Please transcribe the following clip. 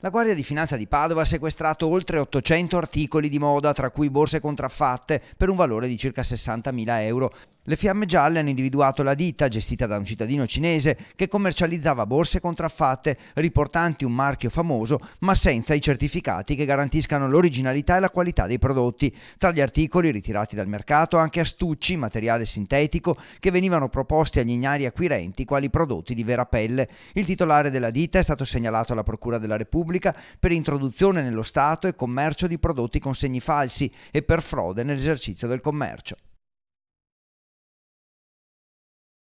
La Guardia di Finanza di Padova ha sequestrato oltre 800 articoli di moda, tra cui borse contraffatte, per un valore di circa 60.000 euro. Le fiamme gialle hanno individuato la ditta, gestita da un cittadino cinese, che commercializzava borse contraffatte riportanti un marchio famoso, ma senza i certificati che garantiscano l'originalità e la qualità dei prodotti. Tra gli articoli ritirati dal mercato anche astucci, materiale sintetico, che venivano proposti agli ignari acquirenti quali prodotti di vera pelle. Il titolare della ditta è stato segnalato alla Procura della Repubblica per introduzione nello Stato e commercio di prodotti con segni falsi e per frode nell'esercizio del commercio.